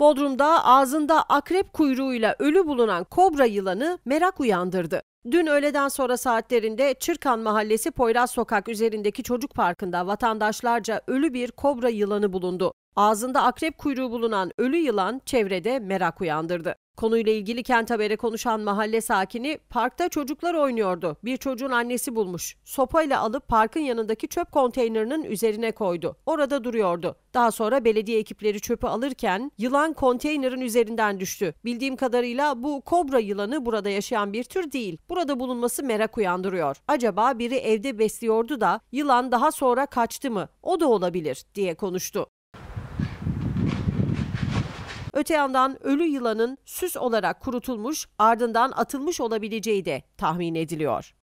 Bodrum'da ağzında akrep kuyruğuyla ölü bulunan kobra yılanı merak uyandırdı. Dün öğleden sonra saatlerinde Çırkan Mahallesi Poyraz Sokak üzerindeki çocuk parkında vatandaşlarca ölü bir kobra yılanı bulundu. Ağzında akrep kuyruğu bulunan ölü yılan çevrede merak uyandırdı. Konuyla ilgili kent habere konuşan mahalle sakini parkta çocuklar oynuyordu. Bir çocuğun annesi bulmuş. Sopayla alıp parkın yanındaki çöp konteynerinin üzerine koydu. Orada duruyordu. Daha sonra belediye ekipleri çöpü alırken yılan konteynerin üzerinden düştü. Bildiğim kadarıyla bu kobra yılanı burada yaşayan bir tür değil. Burada bulunması merak uyandırıyor. Acaba biri evde besliyordu da yılan daha sonra kaçtı mı? O da olabilir diye konuştu. Öte yandan ölü yılanın süs olarak kurutulmuş ardından atılmış olabileceği de tahmin ediliyor.